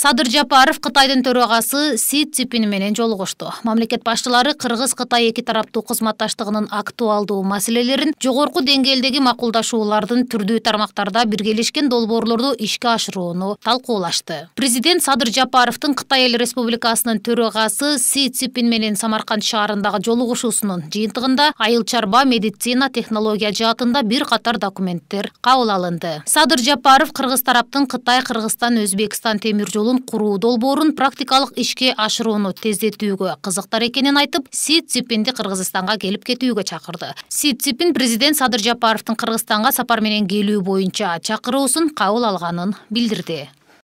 садыр жапаров кытайдын төрагасы си цзин менен жолугушту мамлекет башчылары кыргыз кытай эки тараптуу кызматташтыгынын актуалдуу маселелерин жогорку деңгээлдеги макулдашуулардын түрдүү тармактарда биргелешкен долбоорлорду ишке ашырууну талкуулашты президент садыр жапаровдун кытай эл республикасынын төрагасы си цзипин менен самарканд шаарындагы жолугушуусунун жыйынтыгында айыл чарба медицина технология жаатында бир катар документтер кабыл алынды садыр жапаров кыргыз тараптын кытай кыргызстан өзбекстан темир жолу жолун куруу долбоорун практикалык ишке ашырууну тездетүүгө кызыктар экенин айтып си цзипинди кыргызстанга келип кетүүгө чакырды си цзипин президент садыр жапаровдун кыргызстанга сапар менен келүү боюнча чакыруусун кабыл алганын билдирди